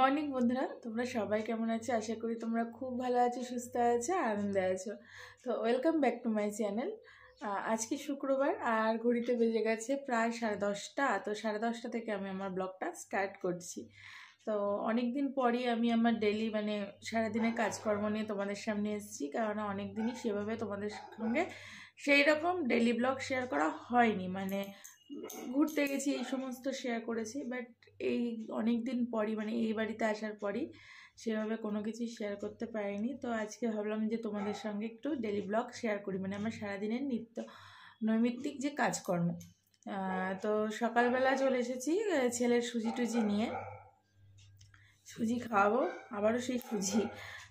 Morning বন্ধুরা তোমরা সবাই কেমন আছো আশা করি তোমরা খুব ভালো আছো সুস্থ আছো আনন্দে আছো তো welcome back to my channel আজকে শুক্রবার আর ঘড়িতে বেজে গেছে প্রায় সাড়ে দশটা তো সাড়ে দশটা থেকে আমি আমার ব্লগটা স্টার্ট করছি তো অনেক দিন পরই আমি আমার ডেলি মানে সারাদিনের কাজকর্ম নিয়ে তোমাদের সামনে এসেছি কারণ অনেক দিনই সেভাবে তোমাদের সঙ্গে সেই রকম ডেলি ব্লগ শেয়ার করা হয়নি মানে ঘুরতে গেছি এই সমস্ত শেয়ার করেছি বাট এই অনেক দিন পরই মানে এই বাড়িতে আসার পরই সেভাবে কোনো কিছু শেয়ার করতে পারিনি তো আজকে ভাবলাম যে তোমাদের সঙ্গে একটু ডেলি ব্লগ শেয়ার করি মানে আমার সারাদিনের নিত্য নৈমিত্তিক যে কাজকর্ম তো সকালবেলা চলে এসেছি ছেলের সুজি টুজি নিয়ে সুজি খাওয়াবো আবারও সেই সুজি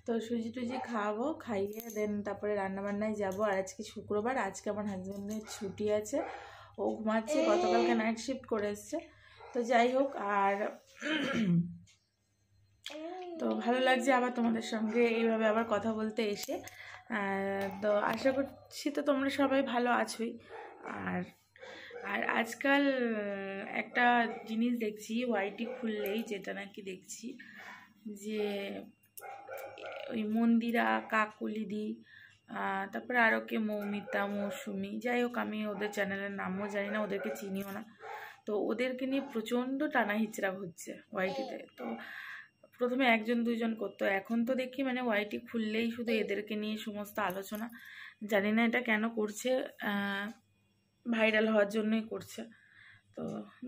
তো সুজি টুজি খাওয়াবো খাইয়ে দেন তারপরে রান্নাবান্নায় যাবো আর আজকে শুক্রবার আজকে আমার হাজব্যান্ডের ছুটি আছে ও ঘুমাচ্ছে গতকালকে নাইট শিফট করে এসছে তো যাই হোক আর তো ভালো লাগছে আবার তোমাদের সঙ্গে এইভাবে আবার কথা বলতে এসে তো আশা করছি তো তোমরা সবাই ভালো আছোই আর আর আজকাল একটা জিনিস দেখছি ওয়াইটি খুললেই যেটা নাকি দেখছি যে ওই মন্দিরা কাকুলিদি তারপরে আরও কে মৌমিতা মৌসুমি যাই হোক আমি ওদের চ্যানেলের নামও জানি না ওদেরকে চিনিও না তো ওদেরকে নিয়ে প্রচণ্ড টানা হিচড়া হচ্ছে ওয়াইটিতে তো প্রথমে একজন দুজন করতো এখন তো দেখি মানে ওয়াইটি খুললেই শুধু এদেরকে নিয়ে সমস্ত আলোচনা জানি না এটা কেন করছে ভাইরাল হওয়ার জন্যই করছে তো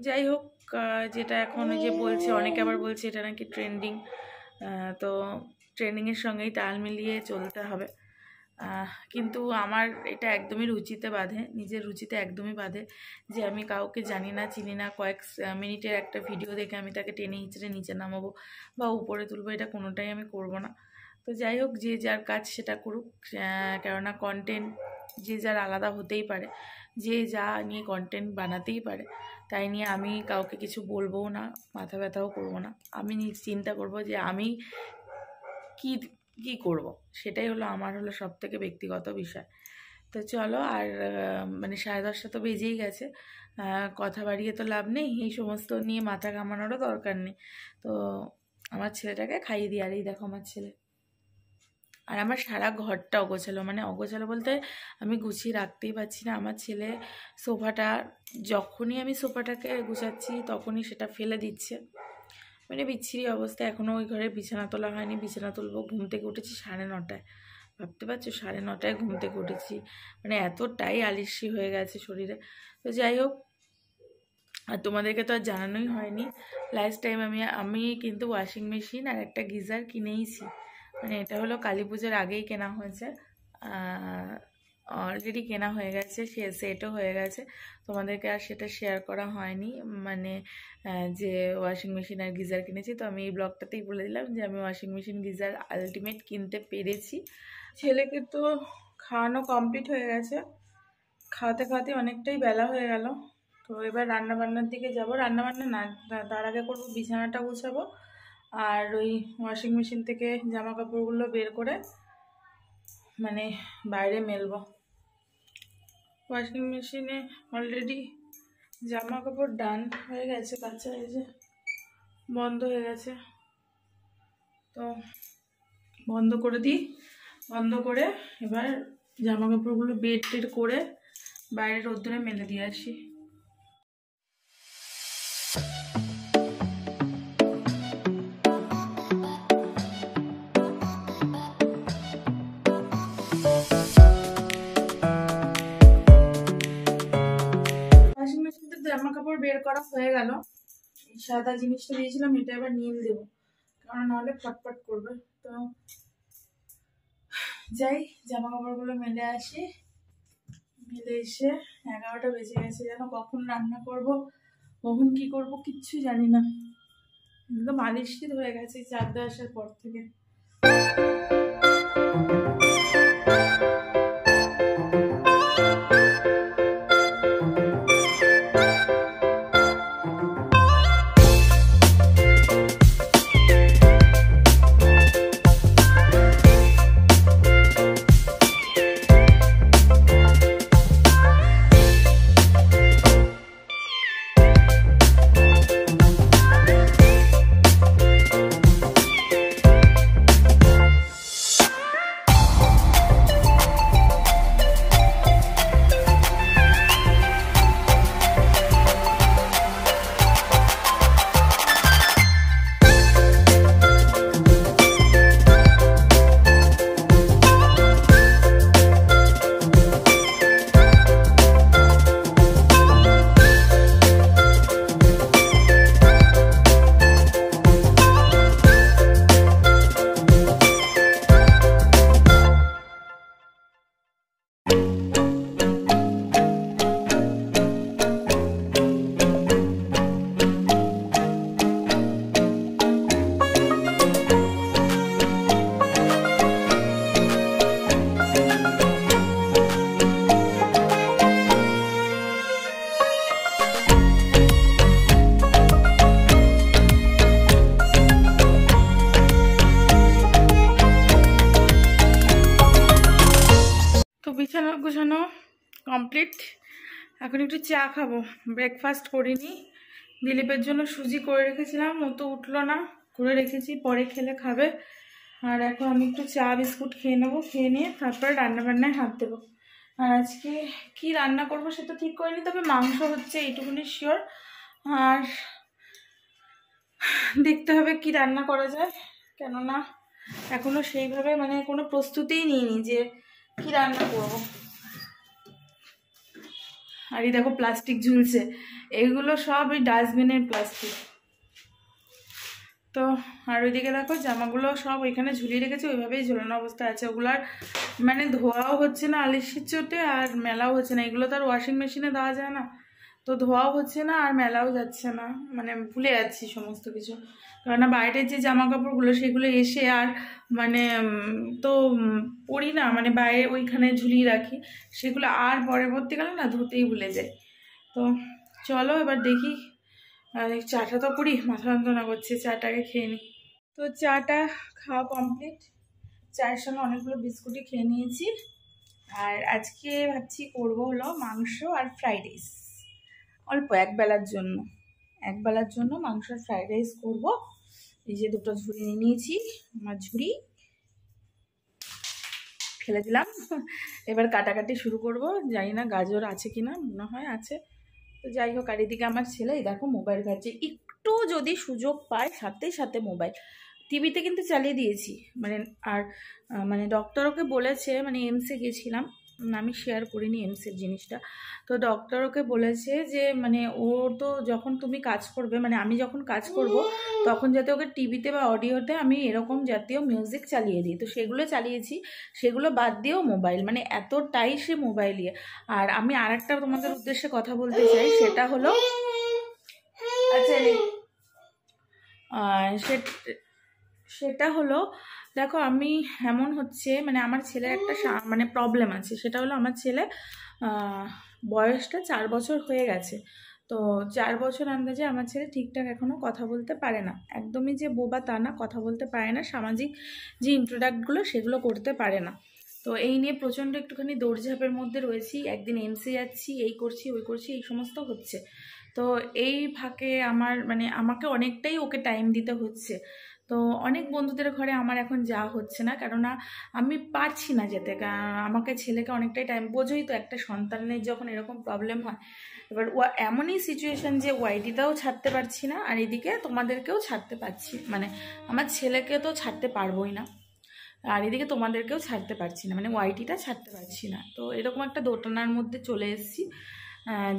যাই হোক যেটা এখন যে বলছে অনেকে আবার বলছে এটা নাকি ট্রেন্ডিং তো ট্রেন্ডিংয়ের সঙ্গেই তাল মিলিয়ে চলতে হবে কিন্তু আমার এটা একদমই রুচিতে বাঁধে নিজের রুচিতে একদমই বাঁধে যে আমি কাউকে জানি না চিনি না কয়েক মিনিটের একটা ভিডিও দেখে আমি তাকে টেনে হিঁচড়ে নিচে নামাবো বা উপরে তুলবো এটা কোনোটাই আমি করব না তো যাই হোক যে যার কাজ সেটা করুক কেননা কন্টেন্ট যে যার আলাদা হতেই পারে যে যা নিয়ে কন্টেন্ট বানাতেই পারে তাই নিয়ে আমি কাউকে কিছু বলবো না মাথা ব্যথাও করবো না আমি চিন্তা করব যে আমি কী কি করব। সেটাই হলো আমার হলো সব থেকে ব্যক্তিগত বিষয় তো চলো আর মানে সাড়ে দশটা তো বেজেই গেছে কথা বাড়িয়ে তো লাভ নেই এই সমস্ত নিয়ে মাথা কামানোরও দরকার নেই তো আমার ছেলেটাকে খাইয়ে দিই আর এই দেখো আমার ছেলে আর আমার সারা ঘরটা অগোছালো মানে অগোছালো বলতে আমি গুছিয়ে রাখতেই পারছি না আমার ছেলে সোফাটা যখনই আমি সোফাটাকে গুছাচ্ছি তখনই সেটা ফেলে দিচ্ছে মানে বিচ্ছিরি অবস্থা এখনও ওই ঘরে বিছানা তোলা হয়নি বিছানা তুলব ঘুম থেকে উঠেছি সাড়ে নটায় ভাবতে পারছো সাড়ে নটায় ঘুম থেকে উঠেছি মানে এতটাই আলিসি হয়ে গেছে শরীরে তো যাই হোক আর তোমাদেরকে তো আর জানানোই হয়নি লাস্ট টাইম আমি আমি কিন্তু ওয়াশিং মেশিন আর একটা গিজার কিনেইছি মানে এটা হলো কালী পুজোর আগেই কেনা হয়েছে অলরেডি কেনা হয়ে গেছে সে সেটও হয়ে গেছে তোমাদেরকে আর সেটা শেয়ার করা হয়নি মানে যে ওয়াশিং মেশিন আর গিজার কিনেছি তো আমি এই ব্লগটাতেই বলে দিলাম যে আমি ওয়াশিং মেশিন গিজার আলটিমেট কিনতে পেরেছি ছেলেকে তো খাওয়ানো কমপ্লিট হয়ে গেছে খাওয়াতে খাওয়াতে অনেকটাই বেলা হয়ে গেল তো এবার রান্নাবান্নার দিকে যাব রান্নাবান্না না তার আগে করবো বিছানাটা গুছাবো আর ওই ওয়াশিং মেশিন থেকে জামা কাপড়গুলো বের করে মানে বাইরে মেলবো ওয়াশিং মেশিনে অলরেডি জামা কাপড় ডান হয়ে গেছে কাঁচা এই যে বন্ধ হয়ে গেছে তো বন্ধ করে দিই বন্ধ করে এবার জামা কাপড়গুলো বেড টেড করে বাইরে রোদ্দুরে মেলে দিয়ে আসি বের করা হয়ে গেল সাদা জিনিসটা দিয়েছিলাম এটা এবার নীল দেব কারণ নাহলে ফটফট করবে তো যাই জামা কাপড়গুলো মেলে আসি মেলে এসে এগারোটা বেজে গেছে যেন কখন রান্না করব কখন কি করব কিচ্ছু জানি না একদম আলিশি হয়ে গেছে চার দশের আসার পর থেকে বিছানো গুছানো কমপ্লিট এখন একটু চা খাবো ব্রেকফাস্ট করিনি দিলীপের জন্য সুজি করে রেখেছিলাম ও তো উঠলো না করে রেখেছি পরে খেলে খাবে আর এখন আমি একটু চা বিস্কুট খেয়ে নেবো খেয়ে নিয়ে তারপরে রান্নাবান্নায় হাত দেবো আর আজকে কি রান্না করব সে তো ঠিক করিনি তবে মাংস হচ্ছে এইটুকুনি শিওর আর দেখতে হবে কি রান্না করা যায় কেননা এখনও সেইভাবে মানে কোনো প্রস্তুতিই নিইনি যে কি রান্না করবো আর এই দেখো প্লাস্টিক ঝুলছে এগুলো সব ওই ডাস্টবিনের প্লাস্টিক তো আর ওইদিকে দেখো জামাগুলো সব ওইখানে ঝুলিয়ে রেখেছে ওইভাবেই ঝোলানো অবস্থা আছে ওগুলো আর মানে ধোয়াও হচ্ছে না আলিশির চোটে আর মেলাও হচ্ছে না এগুলো তো আর ওয়াশিং মেশিনে দেওয়া যায় না তো ধোয়াও হচ্ছে না আর মেলাও যাচ্ছে না মানে ভুলে যাচ্ছি সমস্ত কিছু কারণ বাইরের যে জামা কাপড়গুলো সেগুলো এসে আর মানে তো পরি না মানে বাইরে ওইখানে ঝুলিয়ে রাখি সেগুলো আর পরবর্তীকালে না ধুতেই ভুলে যায় তো চলো এবার দেখি চাটা তো করি মাথা যন্ত্রণা করছে চাটাকে খেয়ে নিই তো চাটা খাওয়া কমপ্লিট চায়ের সঙ্গে অনেকগুলো বিস্কুটই খেয়ে নিয়েছি আর আজকে ভাবছি করবো হলো মাংস আর ফ্রাইড রাইস অল্প একবেলার জন্য একবেলার জন্য মাংস ফ্রাইড রাইস করব এই যে দুটো ঝুড়ি নিয়ে নিয়েছি আমার ঝুড়ি ফেলে দিলাম এবার কাটাকাটি শুরু করব জানি না গাজর আছে কি না মনে হয় আছে তো যাই হোক আর এদিকে আমার ছেলে দেখো মোবাইল ঘাটছে একটু যদি সুযোগ পায় সাথে সাথে মোবাইল টিভিতে কিন্তু চালিয়ে দিয়েছি মানে আর মানে ডক্টর ওকে বলেছে মানে এমসে গেছিলাম আমি শেয়ার করিনি এমসের জিনিসটা তো ডক্টর ওকে বলেছে যে মানে ও তো যখন তুমি কাজ করবে মানে আমি যখন কাজ করব তখন যাতে ওকে টিভিতে বা অডিওতে আমি এরকম জাতীয় মিউজিক চালিয়ে দিই তো সেগুলো চালিয়েছি সেগুলো বাদ দিয়েও মোবাইল মানে এতটাই সে মোবাইলে ইয়ে। আর আমি আর একটা তোমাদের উদ্দেশ্যে কথা বলতে চাই সেটা হলো আচ্ছা সে সেটা হলো দেখো আমি এমন হচ্ছে মানে আমার ছেলের একটা মানে প্রবলেম আছে সেটা হলো আমার ছেলে বয়সটা চার বছর হয়ে গেছে তো চার বছর আন্দাজে আমার ছেলে ঠিকঠাক এখনও কথা বলতে পারে না একদমই যে বোবা তা না কথা বলতে পারে না সামাজিক যে ইন্ট্রোডাক্টগুলো সেগুলো করতে পারে না তো এই নিয়ে প্রচণ্ড একটুখানি দৌড়ঝাঁপের মধ্যে রয়েছি একদিন এমসি যাচ্ছি এই করছি ওই করছি এই সমস্ত হচ্ছে তো এই ফাঁকে আমার মানে আমাকে অনেকটাই ওকে টাইম দিতে হচ্ছে তো অনেক বন্ধুদের ঘরে আমার এখন যাওয়া হচ্ছে না কেননা আমি পারছি না যেতে আমাকে ছেলেকে অনেকটাই টাইম বোঝোই তো একটা সন্তানের যখন এরকম প্রবলেম হয় এবার এমনই সিচুয়েশান যে ওয়াইটিটাও ছাড়তে পারছি না আর এদিকে তোমাদেরকেও ছাড়তে পারছি মানে আমার ছেলেকে তো ছাড়তে পারবোই না আর এদিকে তোমাদেরকেও ছাড়তে পারছি না মানে ওয়াইটিটা ছাড়তে পারছি না তো এরকম একটা দোটানার মধ্যে চলে এসেছি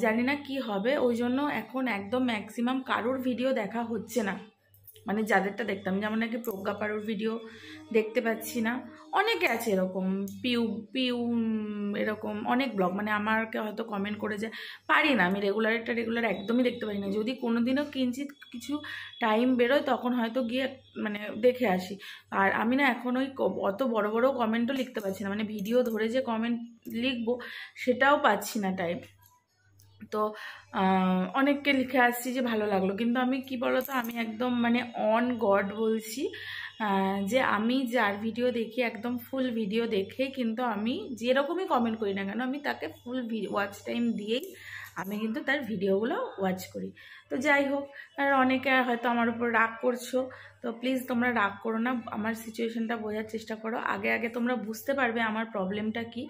জানি না কি হবে ওই জন্য এখন একদম ম্যাক্সিমাম কারোর ভিডিও দেখা হচ্ছে না মানে যাদেরটা দেখতাম যেমন নাকি প্রজ্ঞা পারুর ভিডিও দেখতে পাচ্ছি না অনেকে আছে এরকম পিউ পিউ এরকম অনেক ব্লগ মানে আমারকে হয়তো কমেন্ট করে যে পারি না আমি রেগুলার একটা রেগুলার একদমই দেখতে পারি না যদি কোনো দিনও কিঞ্চিত কিছু টাইম বেরোয় তখন হয়তো গিয়ে মানে দেখে আসি আর আমি না এখন ওই অত বড় বড় কমেন্টও লিখতে পারছি না মানে ভিডিও ধরে যে কমেন্ট লিখবো সেটাও পাচ্ছি না টাইম তো অনেককে লিখে আসছি যে ভালো লাগলো কিন্তু আমি কি বলতো আমি একদম মানে অন গড বলছি যে আমি যার ভিডিও দেখি একদম ফুল ভিডিও দেখে কিন্তু আমি যেরকমই কমেন্ট করি না কেন আমি তাকে ফুল ওয়াচ টাইম দিয়েই আমি কিন্তু তার ভিডিওগুলো ওয়াচ করি তো যাই হোক অনেকে হয়তো আমার উপর রাগ করছো তো প্লিজ তোমরা রাগ করো না আমার সিচুয়েশনটা বোঝার চেষ্টা করো আগে আগে তোমরা বুঝতে পারবে আমার প্রবলেমটা কি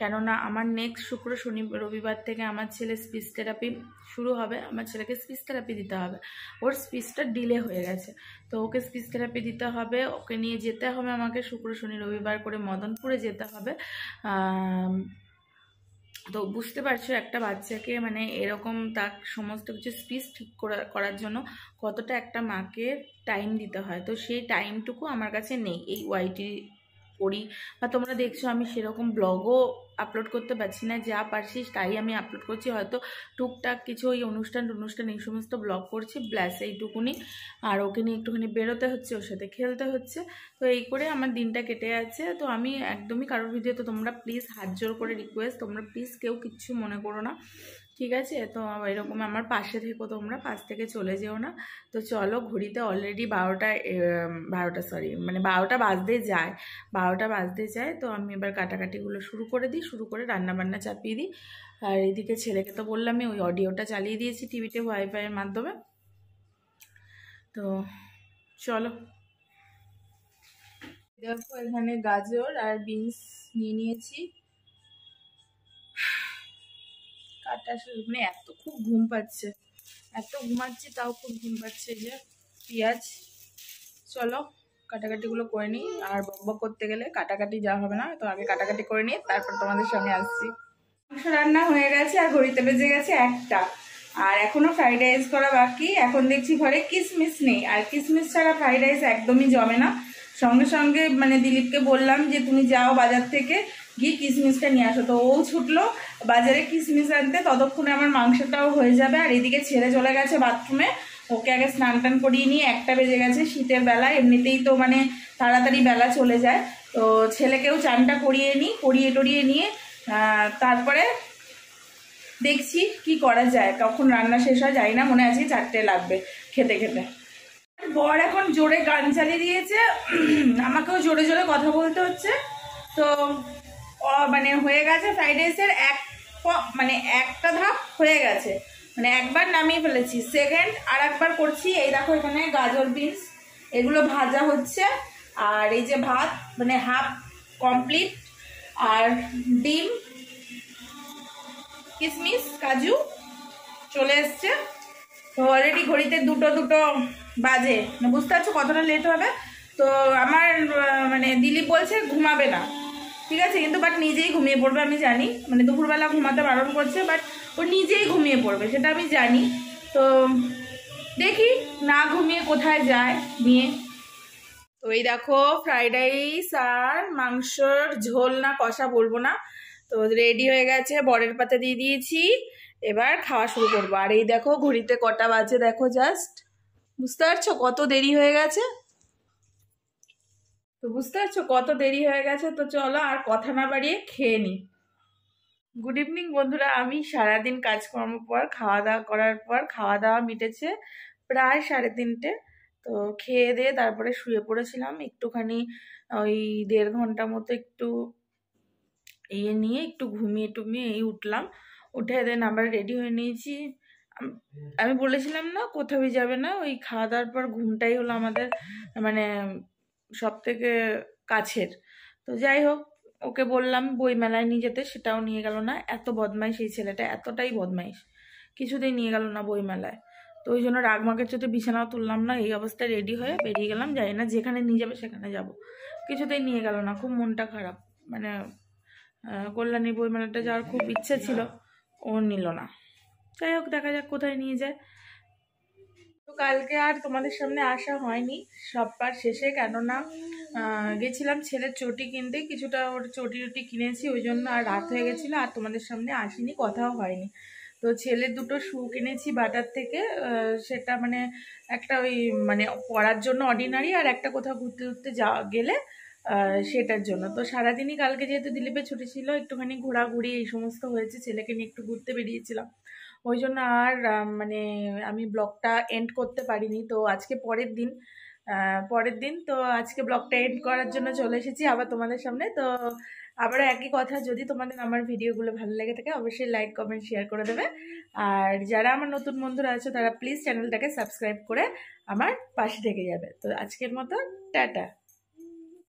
কেননা আমার নেক্সট শুক্র শনি রবিবার থেকে আমার ছেলে স্পিচ থেরাপি শুরু হবে আমার ছেলেকে স্পিচ থেরাপি দিতে হবে ওর স্পিচটা ডিলে হয়ে গেছে তো ওকে স্পিচ থেরাপি দিতে হবে ওকে নিয়ে যেতে হবে আমাকে শুক্র শনি রবিবার করে মদনপুরে যেতে হবে তো বুঝতে পারছো একটা বাচ্চাকে মানে এরকম তার সমস্ত কিছু স্পিচ ঠিক করার জন্য কতটা একটা মাকে টাইম দিতে হয় তো সেই টাইমটুকু আমার কাছে নেই এই ওয়াইটি করি বা তোমরা দেখছো আমি সেরকম ব্লগও আপলোড করতে পারছি না যা পারছিস তাই আমি আপলোড করছি হয়তো টুকটাক কিছু ওই অনুষ্ঠান টনুষ্ঠান এই সমস্ত ব্লগ করছি ব্ল্যাস এইটুকুনি আর ওকে নিয়ে একটুখানি বেরোতে হচ্ছে ওর সাথে খেলতে হচ্ছে তো এই করে আমার দিনটা কেটে যাচ্ছে তো আমি একদমই কারোর ভিডিও তো তোমরা প্লিজ হাত জোর করে রিকোয়েস্ট তোমরা প্লিজ কেউ কিচ্ছু মনে করো না ঠিক আছে তো এরকম আমার পাশে থেকো তোমরা পাশ থেকে চলে যেও না তো চলো ঘড়িতে অলরেডি বারোটা বারোটা সরি মানে বারোটা বাজতে যায় বারোটা বাজতে যায় তো আমি এবার কাটাকাটিগুলো শুরু করে দিই শুরু করে রান্নাবান্না চাপিয়ে দিই আর এদিকে ছেলেকে তো বললামই ওই অডিওটা চালিয়ে দিয়েছি টিভিতে ওয়াইফাইয়ের মাধ্যমে তো চলো দেখো এখানে গাজর আর বিনস নিয়ে নিয়েছি আটটা মানে এত খুব ঘুম পাচ্ছে এত ঘুমাচ্ছি তাও খুব ঘুম পাচ্ছে যে পেঁয়াজ চলো কাটাকাটিগুলো করে নিই আর বক বক করতে গেলে কাটাকাটি যাওয়া হবে না তো আগে কাটাকাটি করে নিই তারপর তোমাদের সঙ্গে আসছি মাংস রান্না হয়ে গেছে আর ঘড়িতে বেজে গেছে একটা আর এখনো ফ্রাইড রাইস করা বাকি এখন দেখছি ঘরে কিসমিস নেই আর কিসমিস ছাড়া ফ্রাইড রাইস একদমই জমে না সঙ্গে সঙ্গে মানে দিলীপকে বললাম যে তুমি যাও বাজার থেকে গিয়ে কিশমিশটা নিয়ে আসো তো ও ছুটলো বাজারে কিশমিশ আনতে ততক্ষণে আমার মাংসটাও হয়ে যাবে আর এদিকে ছেড়ে চলে গেছে বাথরুমে ওকে আগে স্নান টান করিয়ে নিয়ে একটা বেজে গেছে শীতের বেলা এমনিতেই তো মানে তাড়াতাড়ি বেলা চলে যায় তো ছেলেকেও চানটা করিয়ে নিই করিয়ে টরিয়ে নিয়ে তারপরে দেখছি কি করা যায় কখন রান্না শেষ হয় যাই না মনে আছে চারটে লাগবে খেতে খেতে বর এখন জোরে গান চালিয়ে দিয়েছে আমাকেও জোরে জোরে কথা বলতে হচ্ছে তো মানে হয়ে গেছে ফ্রাইড রাইসের এক মানে একটা ধাপ হয়ে গেছে মানে একবার নামিয়ে ফেলেছি সেকেন্ড আর একবার করছি এই দেখো এখানে গাজর বিনস এগুলো ভাজা হচ্ছে আর এই যে ভাত মানে হাফ কমপ্লিট আর ডিম কিশমিশ কাজু চলে এসছে তো অলরেডি ঘড়িতে দুটো দুটো বাজে বুঝতে পারছো কতটা লেট হবে তো আমার মানে দিলীপ বলছে ঘুমাবে না ঠিক আছে কিন্তু বাট নিজেই ঘুমিয়ে পড়বে আমি জানি মানে দুপুরবেলা ঘুমাতে বারণ করছে বাট ও নিজেই ঘুমিয়ে পড়বে সেটা আমি জানি তো দেখি না ঘুমিয়ে কোথায় যায় নিয়ে তো এই দেখো ফ্রাইড রাইস আর মাংসর ঝোল না কষা বলবো না তো রেডি হয়ে গেছে বরের পাতা দিয়ে দিয়েছি এবার খাওয়া শুরু করবো আর এই দেখো ঘড়িতে কটা বাজে দেখো জাস্ট বুঝতে পারছো কত দেরি হয়ে গেছে তো বুঝতে পারছো কত দেরি হয়ে গেছে তো চলো আর কথা না বাড়িয়ে খেয়ে নি গুড ইভিনিং বন্ধুরা আমি সারাদিন কাজকর্ম পর খাওয়া দাওয়া করার পর খাওয়া দাওয়া মিটেছে প্রায় সাড়ে তিনটে তো খেয়ে দিয়ে তারপরে শুয়ে পড়েছিলাম একটুখানি ওই দেড় ঘন্টা মতো একটু ইয়ে নিয়ে একটু ঘুমিয়ে টুমিয়ে এই উঠলাম উঠে দেন আমরা রেডি হয়ে নিয়েছি আমি বলেছিলাম না কোথাও যাবে না ওই খাওয়া দাওয়ার পর ঘুমটাই হলো আমাদের মানে সব থেকে কাছের তো যাই হোক ওকে বললাম বই মেলায় নিয়ে যেতে সেটাও নিয়ে গেল না এত বদমাইশ এই ছেলেটা এতটাই বদমাইশ কিছুতেই নিয়ে গেল না বই মেলায় তো ওই জন্য রাগমাকে চোটে বিছানাও তুললাম না এই অবস্থায় রেডি হয়ে বেরিয়ে গেলাম যাই না যেখানে নিয়ে যাবে সেখানে যাব কিছুতেই নিয়ে গেল না খুব মনটা খারাপ মানে কল্যাণী বইমেলাটা যাওয়ার খুব ইচ্ছে ছিল ও নিল না যাই হোক দেখা যাক কোথায় নিয়ে যায় তো কালকে আর তোমাদের সামনে আসা হয়নি সব পার শেষে কেননা গেছিলাম ছেলের চটি কিনতে কিছুটা ওর চটি টুটি কিনেছি ওই জন্য আর রাত হয়ে গেছিলো আর তোমাদের সামনে আসিনি কথাও হয়নি তো ছেলের দুটো শু কিনেছি বাটার থেকে সেটা মানে একটা ওই মানে পড়ার জন্য অর্ডিনারি আর একটা কোথাও ঘুরতে ঘুরতে যাওয়া গেলে সেটার জন্য তো সারাদিনই কালকে যেহেতু দিলীপের ছুটি ছিল একটুখানি ঘোরাঘুরি এই সমস্ত হয়েছে ছেলেকে নিয়ে একটু ঘুরতে বেরিয়েছিলাম ওই জন্য আর মানে আমি ব্লগটা এন্ড করতে পারিনি তো আজকে পরের দিন পরের দিন তো আজকে ব্লগটা এন্ড করার জন্য চলে এসেছি আবার তোমাদের সামনে তো আবারও একই কথা যদি তোমাদের আমার ভিডিওগুলো ভালো লেগে থাকে অবশ্যই লাইক কমেন্ট শেয়ার করে দেবে আর যারা আমার নতুন বন্ধুরা আছে তারা প্লিজ চ্যানেলটাকে সাবস্ক্রাইব করে আমার পাশে থেকে যাবে তো আজকের মতো টাটা